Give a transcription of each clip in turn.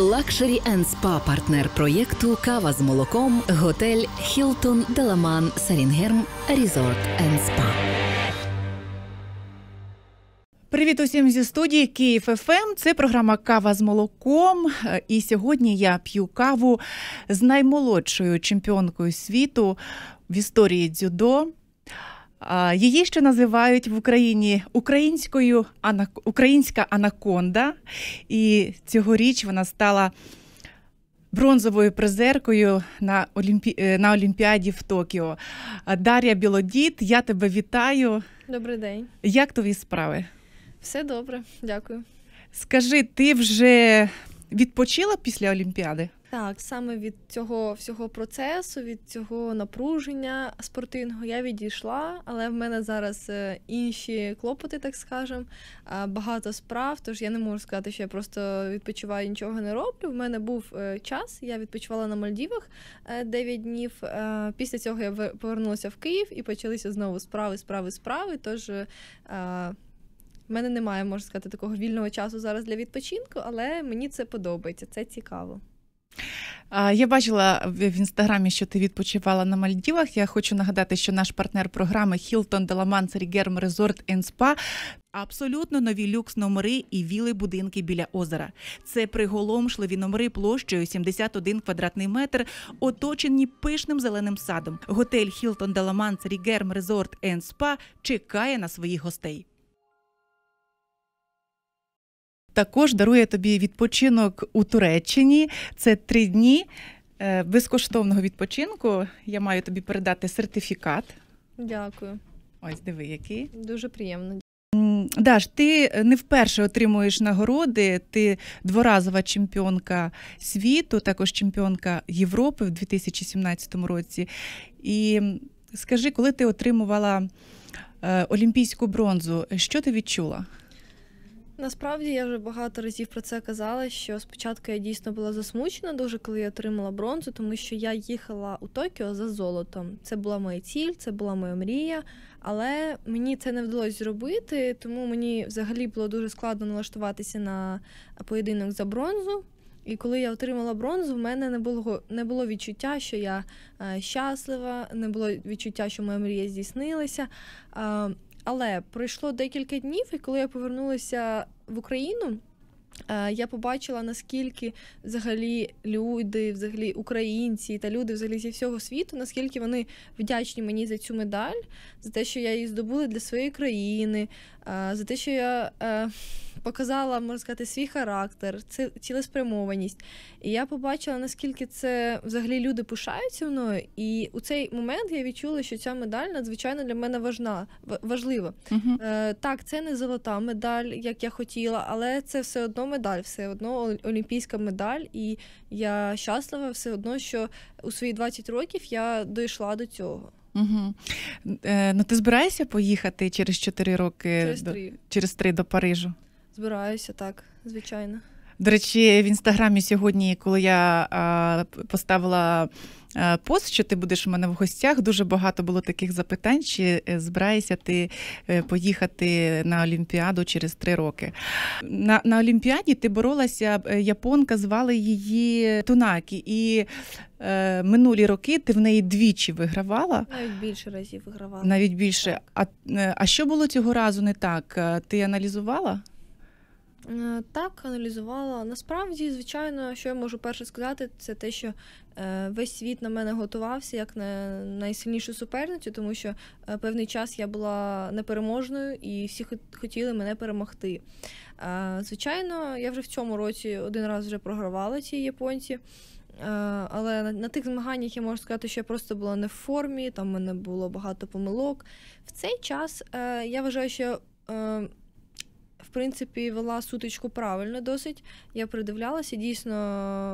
Лакшері енд спа партнер проєкту Кава з молоком, готель Хілтон, Деламан, Сарінгерм, Різорт енд Спа. Привіт усім зі студії Київ ФМ. Ем. Це програма Кава з молоком. І сьогодні я п'ю каву з наймолодшою чемпіонкою світу в історії дзюдо Її ще називають в Україні українською українська анаконда, і цьогоріч вона стала бронзовою призеркою на Олімпі... Е, на Олімпіаді в Токіо. Дар'я Білодіт, я тебе вітаю. Добрий день. Як твої справи? Все добре, дякую. Скажи, ти вже відпочила після Олімпіади? Так, саме від цього всього процесу, від цього напруження спортивного я відійшла, але в мене зараз е, інші клопоти, так скажем, багато справ. Тож я не можу сказати, що я просто відпочиваю, нічого не роблю. В мене був е, час, я відпочивала на Мальдівах 9 е, днів. Після цього я повернулася в Київ і почалися знову справи, справи, справи. Тож в мене немає, можна сказати, такого вільного часу зараз для відпочинку, але мені це подобається, це цікаво. Я бачила в інстаграмі, що ти відпочивала на Мальдівах. Я хочу нагадати, що наш партнер програми Hilton Деламан Герм Резорт Spa Абсолютно нові люкс номери і віли будинки біля озера. Це приголомшливі номери площею 71 квадратний метр, оточені пишним зеленим садом. Готель Hilton Деламан Герм Резорт Spa чекає на своїх гостей. також дарує тобі відпочинок у Туреччині. Це три дні е, безкоштовного відпочинку. Я маю тобі передати сертифікат. Дякую. Ось диви, який. Дуже приємно. Даш, ти е, не вперше отримуєш нагороди. Ти дворазова чемпіонка світу, також чемпіонка Європи в 2017 році. І скажи, коли ти отримувала е, олімпійську бронзу, що ти відчула? Насправді я вже багато разів про це казала. Що спочатку я дійсно була засмучена, дуже коли я отримала бронзу, тому що я їхала у Токіо за золотом. Це була моя ціль, це була моя мрія. Але мені це не вдалося зробити, тому мені взагалі було дуже складно налаштуватися на поєдинок за бронзу. І коли я отримала бронзу, в мене не було не було відчуття, що я е, щаслива, не було відчуття, що моя мрія здійснилася. Е, але пройшло декілька днів, і коли я повернулася в Україну. Е, я побачила, наскільки взагалі люди, взагалі українці та люди взагалі зі всього світу, наскільки вони вдячні мені за цю медаль, за те, що я її здобула для своєї країни, е, за те, що я е, показала, можна сказати, свій характер, цілеспрямованість. І я побачила, наскільки це взагалі люди пишаються мною. І у цей момент я відчула, що ця медаль надзвичайно для мене важна, важлива. Угу. Е, Так, це не золота медаль, як я хотіла, але це все одно медаль, все одно олімпійська медаль. І я щаслива все одно, що у свої 20 років я дійшла до цього. Угу. Е, Ну ти збираєшся поїхати через 4 роки через 3. до до Парижу? Збираюся, так, звичайно. До речі, в інстаграмі сьогодні, коли я а, поставила а, пост, що ти будеш у мене в гостях, дуже багато було таких запитань, чи е, збираєшся ти е, поїхати на Олімпіаду через три роки. На на Олімпіаді ти боролася, е, японка звали її Тунакі, і е, минулі роки ти в неї двічі вигравала. Навіть більше разів вигравала. Навіть більше. А, А що було цього разу не так? Ти аналізувала? Е, так, аналізувала. Насправді, звичайно, що я можу перше сказати, це те, що е, весь світ на мене готувався як на найсильнішу суперницю, тому що е, певний час я була непереможною і всі хотіли мене перемогти. Звичайно, я вже в цьому році один раз вже програвала цій японці. Але на, тих змаганнях я можу сказати, що я просто була не в формі, там в мене було багато помилок. В цей час я вважаю, що в принципі, вела сутичку правильно досить. Я придивлялася, дійсно,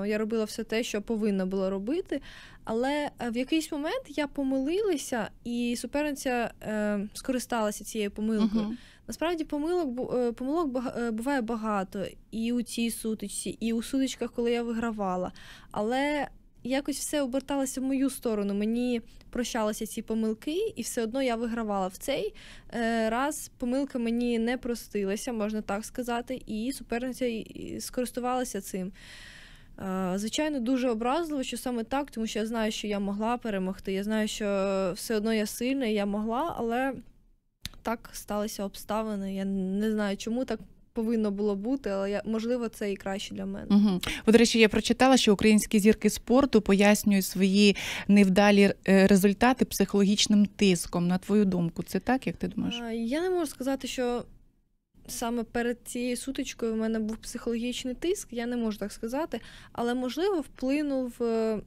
я робила все те, що повинна була робити. Але е, в якийсь момент я помилилася, і суперниця е, скористалася цією помилкою. uh Насправді, помилок е, помилок е, буває багато і у цій сутичці, і у сутичках, коли я вигравала. Але якось все оберталося в мою сторону. Мені прощалися ці помилки, і все одно я вигравала в цей е, раз. Помилка мені не простилася, можна так сказати, і суперниця скористувалася цим. Е, звичайно, дуже образливо, що саме так, тому що я знаю, що я могла перемогти. Я знаю, що все одно я сильна, і я могла, але так сталися обставини. Я не знаю, чому так повинно було бути, але я можливо це і краще для мене. Угу. О, до речі, я прочитала, що українські зірки спорту пояснюють свої невдалі е, результати психологічним тиском. На твою думку, це так, як ти думаєш? Я не можу сказати, що. Саме перед цією сутичкою в мене був психологічний тиск, я не можу так сказати, але можливо вплинув е,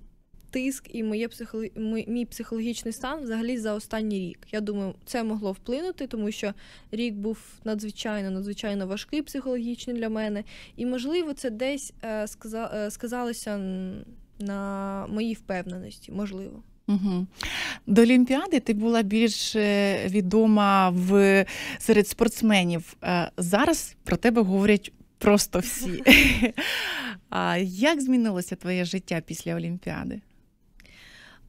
тиск і моє психолог... мій психологічний стан взагалі за останній рік. Я думаю, це могло вплинути, тому що рік був надзвичайно надзвичайно важкий психологічно для мене. І, можливо, це десь е, е, сказалося на моїй впевненості. Можливо. Угу. До Олімпіади ти була більш е, відома в серед спортсменів. Зараз про тебе говорять просто всі. А як змінилося твоє життя після Олімпіади?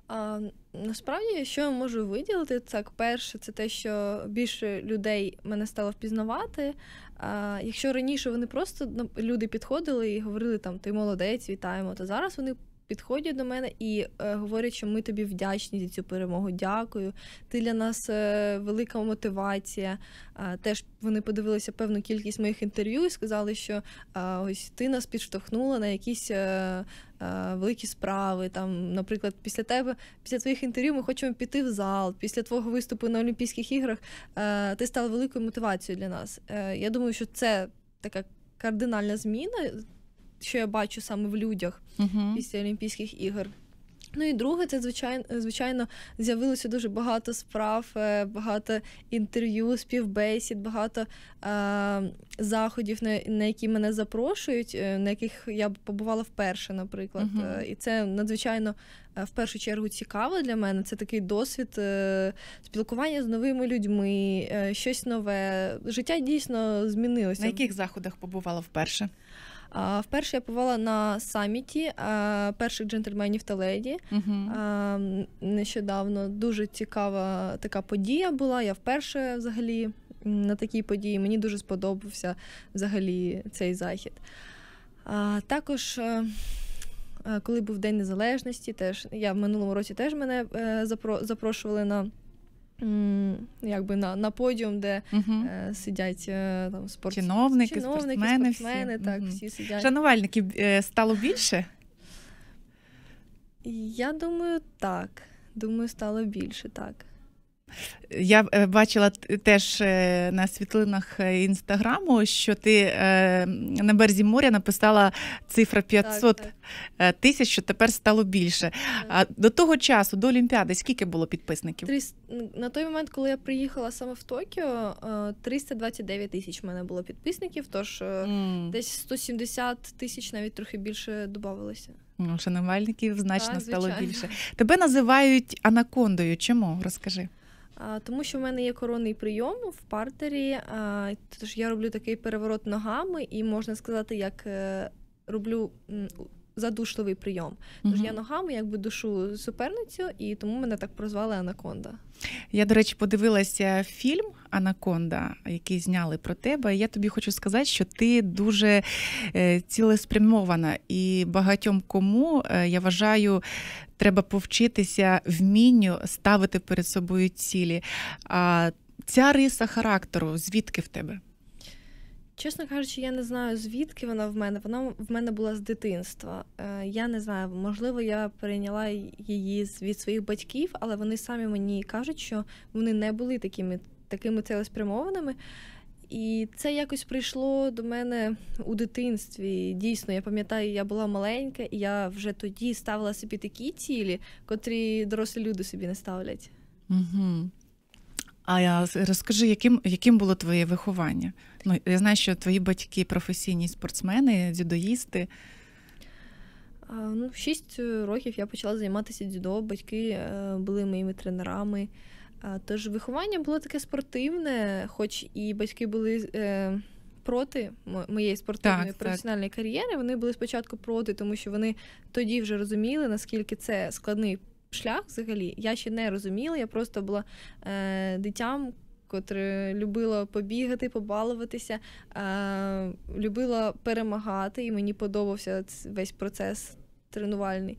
А, Насправді, що я можу виділити, так перше, це те, що більше людей мене стало впізнавати. А, Якщо раніше вони просто ну, люди підходили і говорили, там ти молодець, вітаємо, то зараз вони підходять до мене і е, говорять, що ми тобі вдячні за цю перемогу. Дякую. Ти для нас е, велика мотивація. Е, теж вони подивилися певну кількість моїх інтерв'ю і сказали, що е, ось ти нас підштовхнула на якісь. Е, е, Великі справи там, наприклад, після тебе, після твоїх інтерв'ю, ми хочемо піти в зал. Після твого виступу на Олімпійських іграх е, ти стала великою мотивацією для нас. Е, я думаю, що це така кардинальна зміна що я бачу саме в людях uh-huh. після Олімпійських ігор. Ну і друге, це звичайно, звичайно, з'явилося дуже багато справ, е, багато інтерв'ю, співбесід, багато е, заходів, на, на які мене запрошують, е, на яких я побувала вперше, наприклад. Uh-huh. І це надзвичайно в першу чергу цікаво для мене. Це такий досвід е, спілкування з новими людьми, е, щось нове. Життя дійсно змінилося. На яких заходах побувала вперше? А Вперше я побувала на саміті перших джентльменів та леді. Uh-huh. Нещодавно дуже цікава така подія була. Я вперше взагалі на такій події мені дуже сподобався взагалі цей захід. Також. Е, е, коли був День Незалежності, теж я в минулому році теж мене е, запрошували на Якби на на подіум, де угу. е, сидять е, там спорт... Чиновники, Чиновники, спортсмени, спортсмени всі. так, угу. всі сидять. Шанувальників е, стало більше? Я думаю, так. Думаю, стало більше, так. Я е, бачила теж е, на світлинах е, інстаграму, що ти на березі моря написала цифра 500 тисяч, що тепер стало більше. А до того часу, до Олімпіади, скільки було підписників? На той момент, коли я приїхала саме в Токіо, 329 тисяч в мене було підписників, тож mm. десь 170 тисяч, навіть трохи більше додавалося. Ну, шанувальників значно так, стало більше. Тебе називають анакондою. Чому? Розкажи. Тому що в мене є коронний прийом в партері, тож я роблю такий переворот ногами, і можна сказати, як е, роблю задушливий прийом. Тож угу. я ногами якби душу суперницю, і тому мене так прозвали Анаконда. Я, до речі, подивилася фільм Анаконда, який зняли про тебе. я тобі хочу сказати, що ти дуже е, цілеспрямована і багатьом кому е, я вважаю треба повчитися вмінню ставити перед собою цілі. А ця риса характеру, звідки в тебе? Чесно кажучи, я не знаю, звідки вона в мене. Вона в мене була з дитинства. Е, я не знаю, можливо, я перейняла її від своїх батьків, але вони самі мені кажуть, що вони не були такими такими цілеспрямованими. І це якось прийшло до мене у дитинстві. Дійсно, я пам'ятаю, я була маленька, і я вже тоді ставила собі такі цілі, котрі дорослі люди собі не ставлять. Угу. А я розкажи, яким яким було твоє виховання? Ну, Я знаю, що твої батьки професійні спортсмени, дзюдоїсти. ну, В шість років я почала займатися дзюдо. Батьки е, були моїми тренерами. Тож виховання було таке спортивне, хоч і батьки були е, проти моєї спортивної так, професіональної так. кар'єри. Вони були спочатку проти, тому що вони тоді вже розуміли, наскільки це складний шлях взагалі. Я ще не розуміла, я просто була е, дитям, котре любила побігати, побалуватися, е, любила перемагати, і мені подобався весь процес тренувальний.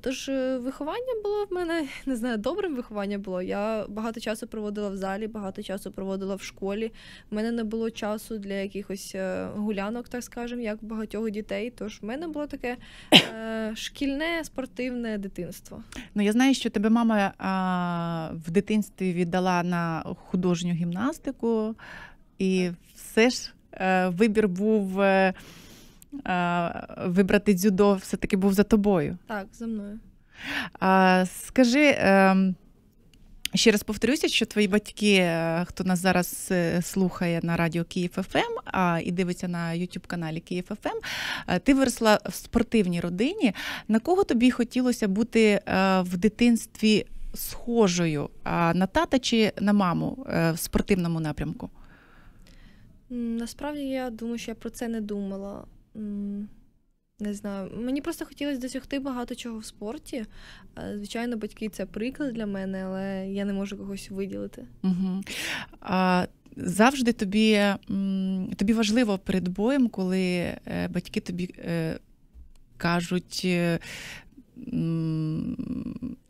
Тож е, виховання було в мене не знаю, добрим виховання було. Я багато часу проводила в залі, багато часу проводила в школі. У мене не було часу для якихось е, гулянок, так скажемо, як багатьох дітей. Тож в мене було таке е, шкільне спортивне дитинство. Ну я знаю, що тебе мама а, в дитинстві віддала на художню гімнастику, і так. все ж а, вибір був вибрати дзюдо все-таки був за тобою. Так, за мною. А, Скажи. Ем, ще раз повторюся, що твої батьки, е, хто нас зараз е, слухає на радіо Київ ФМ ем, і дивиться на youtube каналі Київ ФМ, ем, е, ти виросла в спортивній родині. На кого тобі хотілося бути в дитинстві схожою? На тата чи на маму в спортивному напрямку? Насправді я думаю, що я про це не думала не знаю, мені просто хотілося досягти багато чого в спорті. Е, звичайно, батьки це приклад для мене, але я не можу когось виділити. Угу. А Завжди тобі тобі важливо перед боєм, коли е, батьки тобі е, кажуть.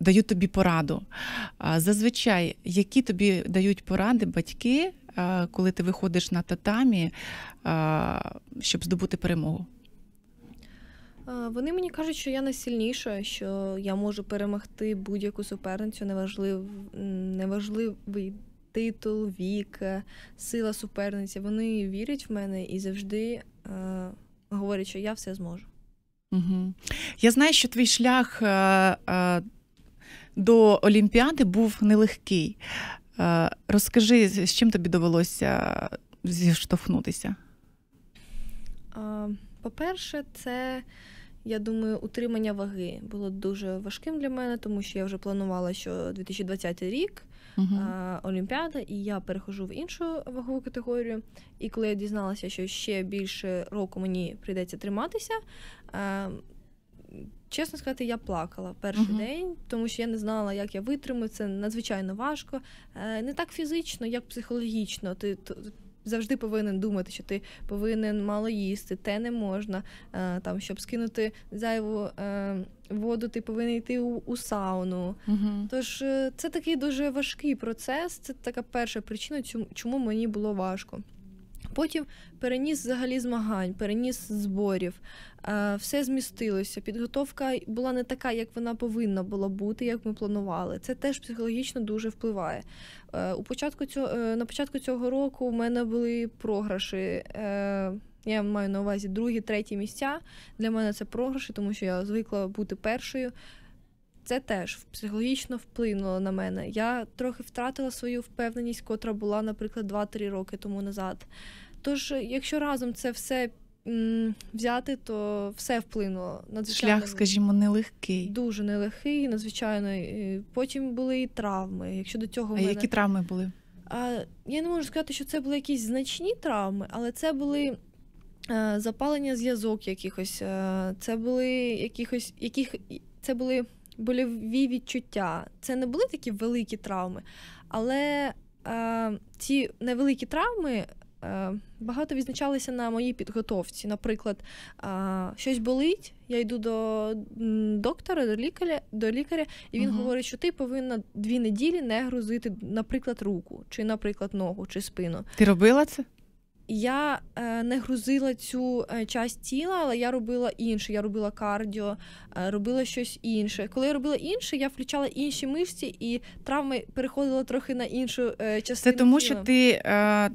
Дають тобі пораду. Зазвичай, які тобі дають поради батьки Е, коли ти виходиш на татамі, е, щоб здобути перемогу? Е, вони мені кажуть, що я найсильніша, що я можу перемогти будь-яку суперницю, неважлив, неважливий титул, вік, сила суперниці. Вони вірять в мене і завжди е, говорять, що я все зможу. Угу. Я знаю, що твій шлях. Е, е... До Олімпіади був нелегкий. Е, розкажи, з чим тобі довелося зіштовхнутися? По-перше, це, я думаю, утримання ваги було дуже важким для мене, тому що я вже планувала, що 2020 рік uh-huh. Олімпіада, і я перехожу в іншу вагову категорію. І коли я дізналася, що ще більше року мені прийдеться триматися, е, Чесно сказати, я плакала перший uh-huh. день, тому що я не знала, як я витримаю це надзвичайно важко. Е, не так фізично, як психологічно. Ти завжди повинен думати, що ти повинен мало їсти, те не можна. Е, там, щоб скинути зайву е, воду, ти повинен йти у, у сауну. Uh-huh. Тож це такий дуже важкий процес. Це така перша причина, чому мені було важко. Потім переніс взагалі змагань, переніс зборів, е, все змістилося. Підготовка була не така, як вона повинна була бути, як ми планували. Це теж психологічно дуже впливає. Е, у початку цього е, на початку цього року в мене були програші. Я маю на увазі другі, треті місця. Для мене це програші, тому що я звикла бути першою це теж психологічно вплинуло на мене. Я трохи втратила свою впевненість, котра була, наприклад, 2-3 роки тому назад. Тож, якщо разом це все взяти, то все вплинуло. Надзвичайно, Шлях, скажімо, нелегкий. Дуже нелегкий, надзвичайно. Потім були і травми. Якщо до цього А мене... які травми були? Я не можу сказати, що це були якісь значні травми, але це були. Е, запалення зв'язок якихось, е, це були якихось, яких це були Боліві відчуття. Це не були такі великі травми, але е, ці невеликі травми. Е, багато відзначалися на моїй підготовці. Наприклад, е, щось болить, я йду до доктора, до лікаря, до лікаря і він uh говорить, що ти повинна дві неділі не грузити, наприклад, руку, чи, наприклад, ногу, чи спину. Ти робила це? я е, не грузила цю е, часть тіла, але я робила інше. Я робила кардіо, е, робила щось інше. Коли я робила інше, я включала інші мишці, і травми переходила трохи на іншу частину. Це тому, тіла. що ти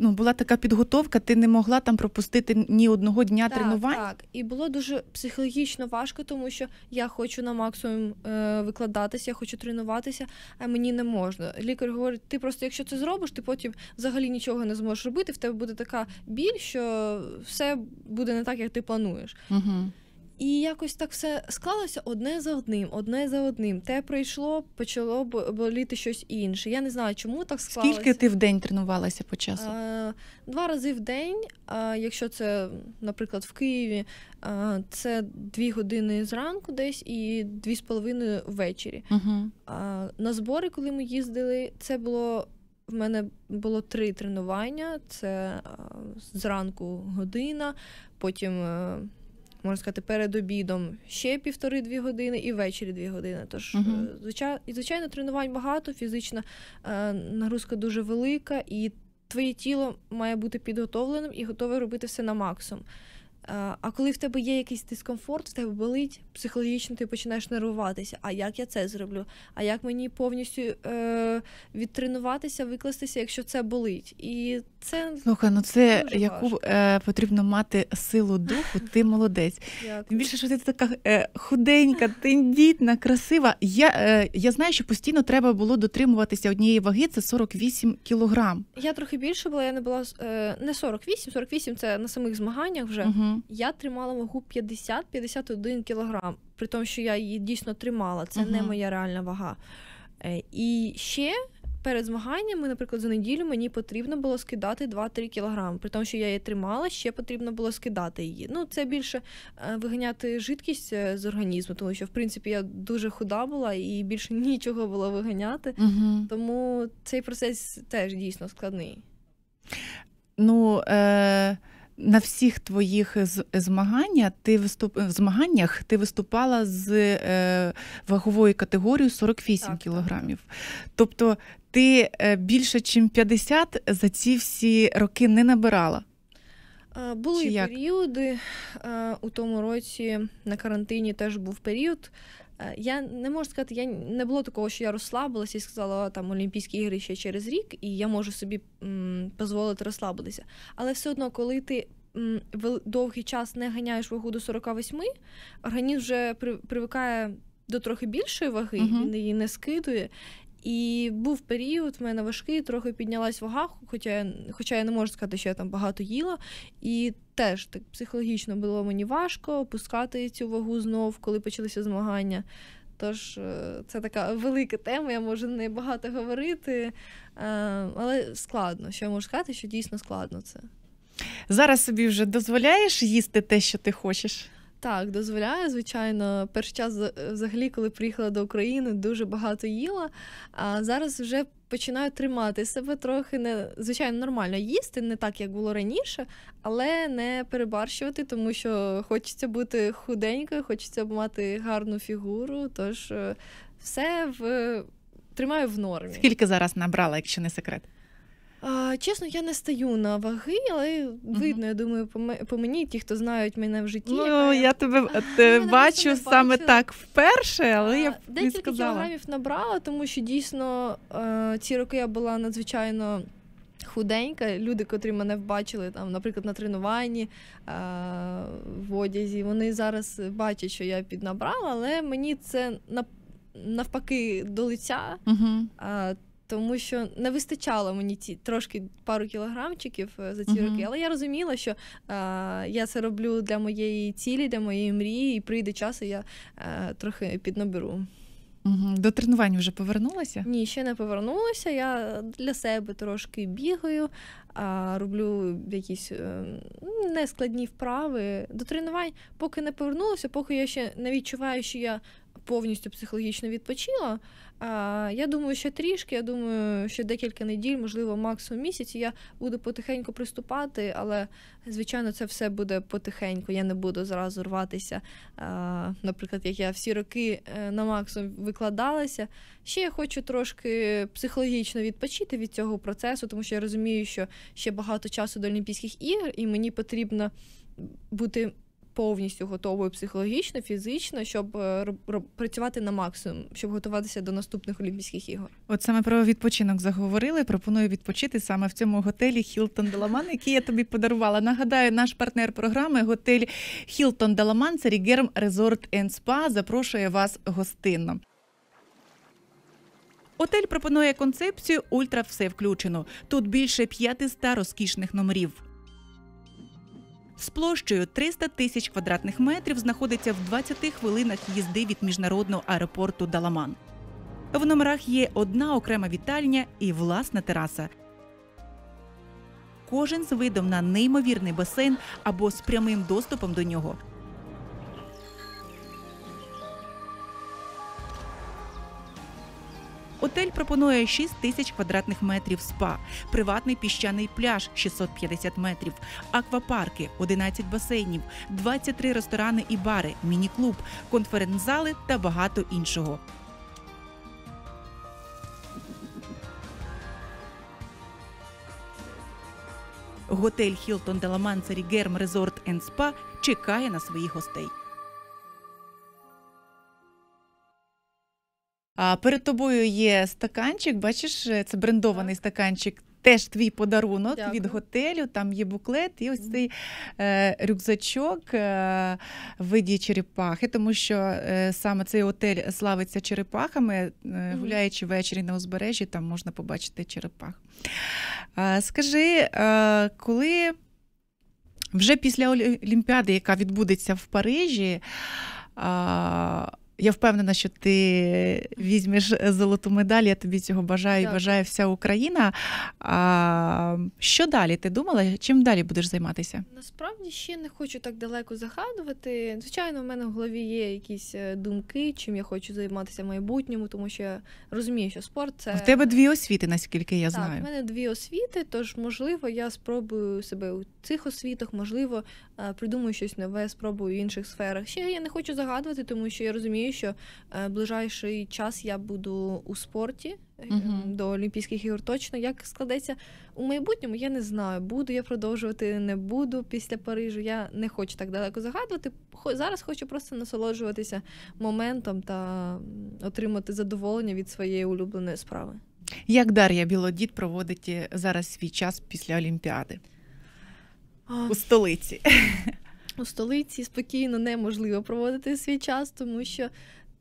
ну була така підготовка, ти не могла там пропустити ні одного дня так, тренувань. Так, і було дуже психологічно важко, тому що я хочу на максимум викладатися, я хочу тренуватися, а мені не можна. Лікар говорить: ти просто, якщо це зробиш, ти потім взагалі нічого не зможеш робити. В тебе буде така біль, що все буде не так, як ти плануєш. Угу. І якось так все склалося одне за одним, одне за одним. Те пройшло, почало боліти щось інше. Я не знаю, чому так склалося. Скільки ти в день тренувалася по часу? Два рази в день. А якщо це, наприклад, в Києві, це дві години зранку, десь і дві з половиною ввечері. Угу. На збори, коли ми їздили, це було в мене було три тренування: це е, зранку година, потім, е, можна сказати, перед обідом ще півтори-дві години і ввечері дві години. Тож, е, звичайно, і звичайно, тренувань багато, фізична нагрузка дуже велика, і твоє тіло має бути підготовленим і готове робити все на максимум. Е, а коли в тебе є якийсь дискомфорт, в тебе болить, психологічно ти починаєш нервуватися. А як я це зроблю? А як мені повністю е, відтренуватися, викластися, якщо це болить? І це слухай, ну це дуже яку е, потрібно мати силу духу. Ти молодець. Тим більше, що ти така е, худенька, тендітна, красива. Я е, я знаю, що постійно треба було дотримуватися однієї ваги. Це 48 кілограм. Я трохи більше була. Я не була е, не 48, 48 – це на самих змаганнях. Вже угу. я тримала вагу 50-51 кілограм. При тому, що я її дійсно тримала. Це угу. не моя реальна вага. Е, і ще перед змаганнями, наприклад, за неділю мені потрібно було скидати 2-3 кілограми. При тому, що я її тримала, ще потрібно було скидати її. Ну, це більше е, виганяти жидкість е, з організму, тому що в принципі я дуже худа була і більше нічого було виганяти. Угу. Тому цей процес теж дійсно складний. Ну, е- на всіх твоїх змагання ти виступ в змаганнях ти виступала з е, вагової категорії 48 так, кілограмів. Так, Тобто ти е, більше, ніж 50 за ці всі роки не набирала. Е, були періоди е, у тому році на карантині теж був період, Е, я не можу сказати, я не було такого, що я розслабилася і сказала, там Олімпійські ігри ще через рік, і я можу собі дозволити розслабитися. Але все одно, коли ти м, довгий час не ганяєш вагу до 48, організм вже при, привикає до трохи більшої ваги, uh-huh. він її не скидує. І був період, в мене важкий, трохи піднялась вага, хоча я, хоча я не можу сказати, що я там багато їла. І теж так психологічно було мені важко опускати цю вагу знов, коли почалися змагання. Тож е, це така велика тема, я можу не багато говорити, е, але складно. Що я можу сказати, що дійсно складно це. Зараз собі вже дозволяєш їсти те, що ти хочеш? Так, дозволяє, звичайно, перший час взагалі, коли приїхала до України, дуже багато їла. А зараз вже починаю тримати себе трохи не звичайно нормально їсти, не так як було раніше, але не перебарщувати, тому що хочеться бути худенькою, хочеться мати гарну фігуру. Тож е, все в тримаю в нормі. Скільки зараз набрала, якщо не секрет? А, Чесно, я не стаю на ваги, але видно, mm-hmm. я думаю, по мені ті, хто знають мене в житті. Ну, яка... Я тебе а, я бачу саме так вперше, але а, я б декілька сказала. кілограмів набрала, тому що дійсно ці роки я була надзвичайно. Худенька, люди, котрі мене бачили, там, наприклад, на тренуванні а, в одязі, вони зараз бачать, що я піднабрала, але мені це навпаки до лиця. Uh-huh. А, тому що не вистачало мені ті трошки пару кілограмчиків е, за ці uh-huh. роки, але я розуміла, що а, е, я це роблю для моєї цілі, для моєї мрії, і прийде час, і я а, е, трохи піднаберу. До тренувань вже повернулася? Ні, ще не повернулася. Я для себе трошки бігаю, роблю якісь нескладні вправи. До тренувань поки не повернулася, поки я ще не відчуваю, що я повністю психологічно відпочила. Я думаю, ще трішки. Я думаю, ще декілька неділь, можливо, максимум місяць. Я буду потихеньку приступати, але звичайно, це все буде потихеньку. Я не буду зразу рватися. Наприклад, як я всі роки е, на максимум викладалася. Ще я хочу трошки психологічно відпочити від цього процесу, тому що я розумію, що ще багато часу до Олімпійських ігор, і мені потрібно бути повністю готовою психологічно, фізично, щоб е, працювати на максимум, щоб готуватися до наступних Олімпійських ігор. От саме про відпочинок заговорили. Пропоную відпочити саме в цьому готелі Хілтон Деламан, який я тобі подарувала. Нагадаю, наш партнер програми готель Хілтон Деламан це Резорт енд Спа запрошує вас гостинно. Отель пропонує концепцію Ультра все включено. Тут більше 500 розкішних номерів з площею 300 тисяч квадратних метрів знаходиться в 20 хвилинах їзди від міжнародного аеропорту Даламан. В номерах є одна окрема вітальня і власна тераса. Кожен з видом на неймовірний басейн або з прямим доступом до нього. Отель пропонує 6 тисяч квадратних метрів спа, приватний піщаний пляж 650 метрів, аквапарки, 11 басейнів, 23 ресторани і бари, міні-клуб, конференц-зали та багато іншого. Готель Хілтон Деламансері Герм Резорт Енд чекає на своїх гостей. А перед тобою є стаканчик. Бачиш, е, це брендований так. стаканчик. Теж твій подарунок Дякую. від готелю, там є буклет, і ось цей е, рюкзачок е, в виді черепахи, тому що е, саме цей отель славиться черепахами. Е, гуляючи ввечері на узбережжі, там можна побачити черепах. Е, скажи, е, коли вже після Олімпіади, яка відбудеться в Парижі, е, я впевнена, що ти візьмеш золоту медаль. Я тобі цього бажаю і бажає вся Україна. А, Що далі? Ти думала? Чим далі будеш займатися? Насправді ще не хочу так далеко загадувати. Звичайно, в мене в голові є якісь е, думки, чим я хочу займатися в майбутньому, тому що я розумію, що спорт це в тебе дві освіти, наскільки я знаю. У мене дві освіти, тож можливо, я спробую себе у цих освітах, можливо, е, придумаю щось нове, спробую в інших сферах. Ще я не хочу загадувати, тому що я розумію розумію, що е, ближайший час я буду у спорті uh-huh. до Олімпійських ігор. Точно як складеться у майбутньому, я не знаю. Буду я продовжувати, не буду після Парижу. Я не хочу так далеко загадувати. зараз хочу просто насолоджуватися моментом та отримати задоволення від своєї улюбленої справи. Як Дар'я Білодід проводить е, зараз свій час після Олімпіади? А... У столиці. у столиці спокійно неможливо проводити свій час, тому що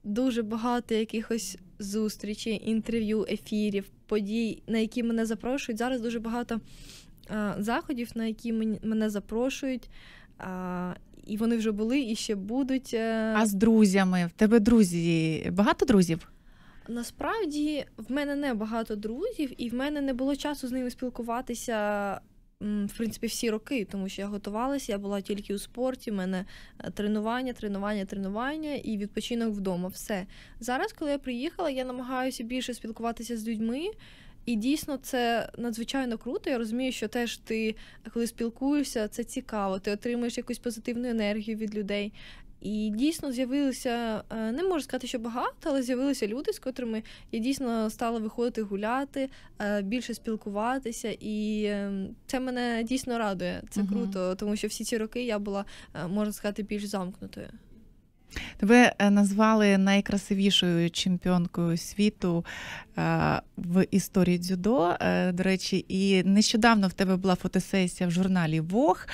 дуже багато якихось зустрічей, інтерв'ю, ефірів, подій, на які мене запрошують. Зараз дуже багато а, заходів, на які мене запрошують. А, І вони вже були і ще будуть. Е. А з друзями в тебе друзі? Багато друзів? Насправді в мене не багато друзів, і в мене не було часу з ними спілкуватися в принципі всі роки, тому що я готувалася, я була тільки у спорті, в мене е, тренування, тренування, тренування і відпочинок вдома. Все. Зараз, коли я приїхала, я намагаюся більше спілкуватися з людьми. І дійсно це надзвичайно круто. Я розумію, що теж ти, коли спілкуєшся, це цікаво. Ти отримуєш якусь позитивну енергію від людей. І дійсно з'явилися, е, не можу сказати, що багато, але з'явилися люди, з котрими я дійсно стала виходити гуляти, е, більше спілкуватися, і е, це мене дійсно радує. Це uh круто, тому що всі ці роки я була, можна сказати, більш замкнутою. Тебе назвали найкрасивішою чемпіонкою світу е, в історії дзюдо. Е, до речі, і нещодавно в тебе була фотосесія в журналі Вог.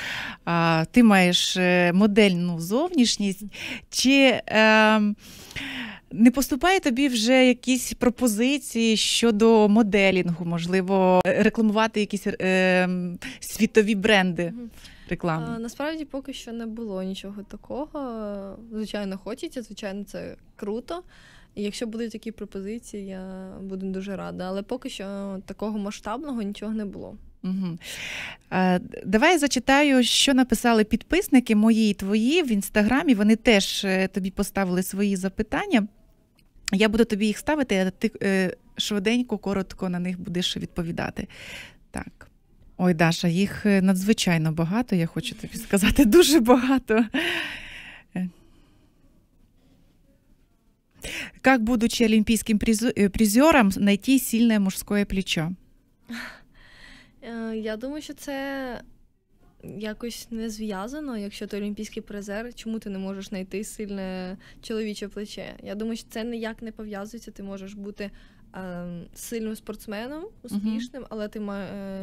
Ти маєш е, модельну зовнішність. Чи ем, не поступає тобі вже якісь пропозиції щодо моделінгу? Можливо, рекламувати якісь ем, світові бренди? реклами? А, Насправді поки що не було нічого такого. Звичайно, хочеться, звичайно, це круто. І Якщо будуть такі пропозиції, я буду дуже рада. Але поки що такого масштабного нічого не було. Угу. Давай я зачитаю, що написали підписники мої і твої в інстаграмі. Вони теж е, тобі поставили свої запитання. Я буду тобі їх ставити, а ти е, швиденько, коротко на них будеш відповідати. Так. Ой, Даша, їх е, надзвичайно багато, я хочу тобі сказати, дуже багато. Е. Як, будучи олімпійським е, призером, знайти сильне мужское плечо? Я думаю, що це якось не зв'язано, якщо ти олімпійський призер, чому ти не можеш знайти сильне чоловіче плече? Я думаю, що це ніяк не пов'язується, ти можеш бути Ем, сильним спортсменом, успішним, але ти е,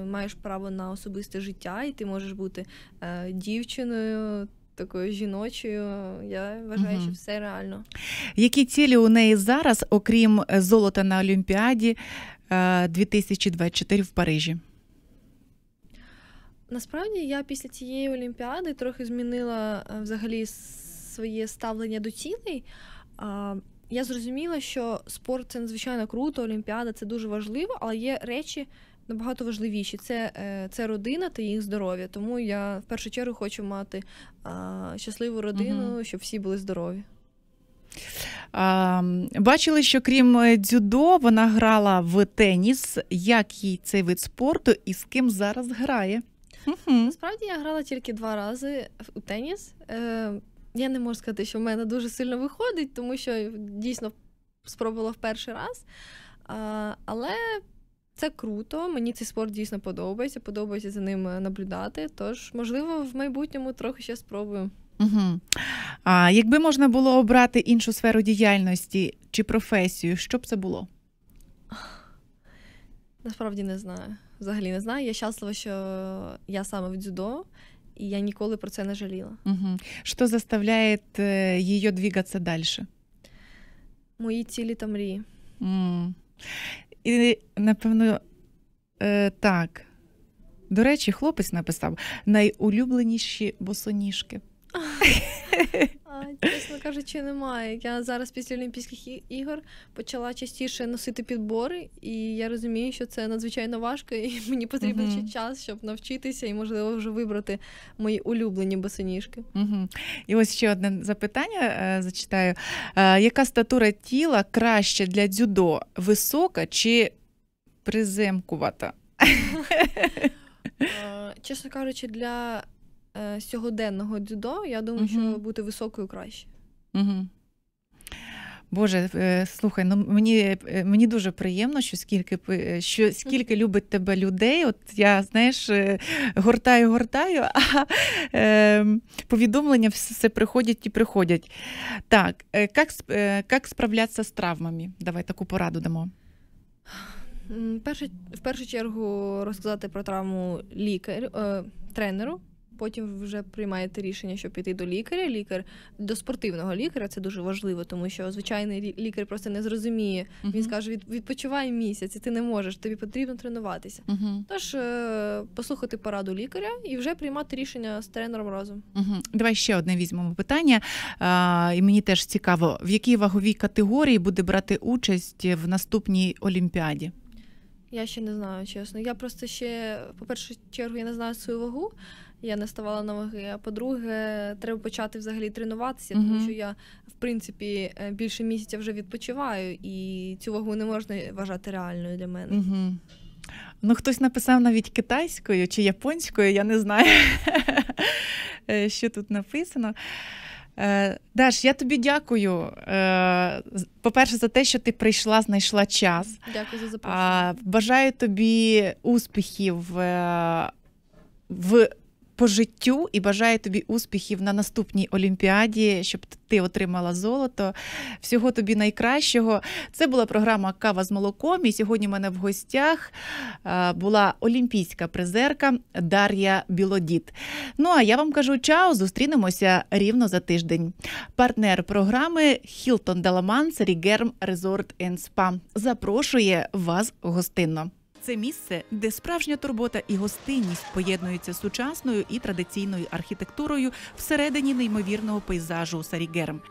маєш право на особисте життя, і ти можеш бути е, дівчиною. Такою жіночою, я вважаю, угу. що все реально. Які цілі у неї зараз, окрім е, золота на Олімпіаді 2024 в Парижі? Насправді я після цієї олімпіади трохи змінила взагалі своє ставлення до цілей я зрозуміла, що спорт це надзвичайно круто, олімпіада це дуже важливо, але є речі набагато важливіші. Це е, це родина та їх здоров'я. Тому я в першу чергу хочу мати а, щасливу родину, угу. щоб всі були здорові. А, бачили, що крім е, дзюдо, вона грала в теніс. Як їй цей вид спорту і з ким зараз грає? Насправді я грала тільки два рази у теніс. Е, я не можу сказати, що в мене дуже сильно виходить, тому що дійсно спробувала в перший раз. А, Але це круто, мені цей спорт дійсно подобається, подобається за ним е, наблюдати. Тож, можливо, в майбутньому трохи ще спробую. Угу. А якби можна було обрати іншу сферу діяльності чи професію, що б це було? Насправді не знаю. Взагалі не знаю. Я щаслива, що я саме в дзюдо. І я ніколи про це не жаліла. Угу. Что заставляет ее двигаться дальше? Мої цілі та мрії. Mm. І напевно е, так. До речі, хлопець написав найулюбленіші босоніжки. Чесно кажучи, немає. Я зараз після Олімпійських ігор почала частіше носити підбори, і я розумію, що це надзвичайно важко, і мені потрібен ще час, щоб навчитися і, можливо, вже вибрати мої улюблені босоніжки. І ось ще одне запитання е, зачитаю: е, яка статура тіла краще для дзюдо? Висока чи приземкувата? Е, чесно кажучи, для Е, сьогоденного дзюдо, я думаю, угу. що бути високою краще. Угу. Боже, е, слухай, ну мені е, мені дуже приємно, що скільки що скільки любить тебе людей. От я знаєш, гортаю, гортаю, а е, повідомлення все приходять і приходять. Так, як як справлятися з травмами? Давай таку пораду дамо. В першу, в першу чергу розказати про травму лікарю, е, тренеру, Потім вже приймаєте рішення, щоб піти до лікаря. Лікар до спортивного лікаря це дуже важливо, тому що звичайний лікар просто не зрозуміє. Uh-huh. Він скаже: від, відпочивай місяць, і ти не можеш, тобі потрібно тренуватися. Uh-huh. Тож е, послухати пораду лікаря і вже приймати рішення з тренером разом. Uh-huh. Давай ще одне візьмемо питання, а, і мені теж цікаво, в якій ваговій категорії буде брати участь в наступній олімпіаді. Я ще не знаю, чесно. Я просто ще, по першу чергу, я не знаю свою вагу я не ставала на ноги. А по-друге, треба почати взагалі тренуватися, тому mm-hmm. що я, в принципі, е, більше місяця вже відпочиваю, і цю вагу не можна вважати реальною для мене. Mm-hmm. Ну, хтось написав навіть китайською чи японською, я не знаю, е, що тут написано. Е, Даш, я тобі дякую. По-перше, за те, що ти прийшла, знайшла час. Дякую за запрошення. Бажаю тобі успіхів в по життю і бажаю тобі успіхів на наступній олімпіаді, щоб ти отримала золото. Всього тобі найкращого. Це була програма Кава з молоком. І сьогодні в мене в гостях була олімпійська призерка Дар'я Білодіт. Ну а я вам кажу, чао, зустрінемося рівно за тиждень. Партнер програми Хілтон Даламан Сергерм Резорт Спа запрошує вас гостинно. Це місце, де справжня турбота і гостинність поєднуються з сучасною і традиційною архітектурою всередині неймовірного пейзажу Сарігерм.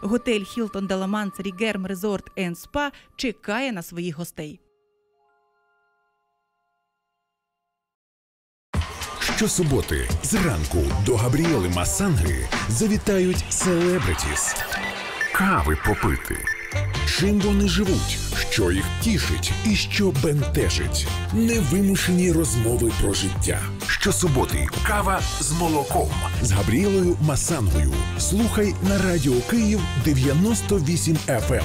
Готель Хілтон Даламан Сарігерм Резорт енд Спа чекає на своїх гостей. Щосуботи зранку до Габріели Масанги завітають селебритіс. Кави попити. Чим вони живуть, що їх тішить і що бентежить, невимушені розмови про життя. Щосуботи кава з молоком з Габріелою Масангою. Слухай на радіо Київ 98 FM. Ем.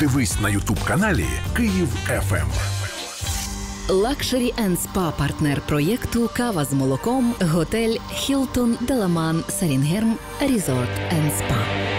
Дивись на Ютуб каналі Київ FM. Ем. Лакшері енд спа партнер проєкту Кава з молоком. Готель Хілтон Деламан Сарінгерм Різорт енд спа.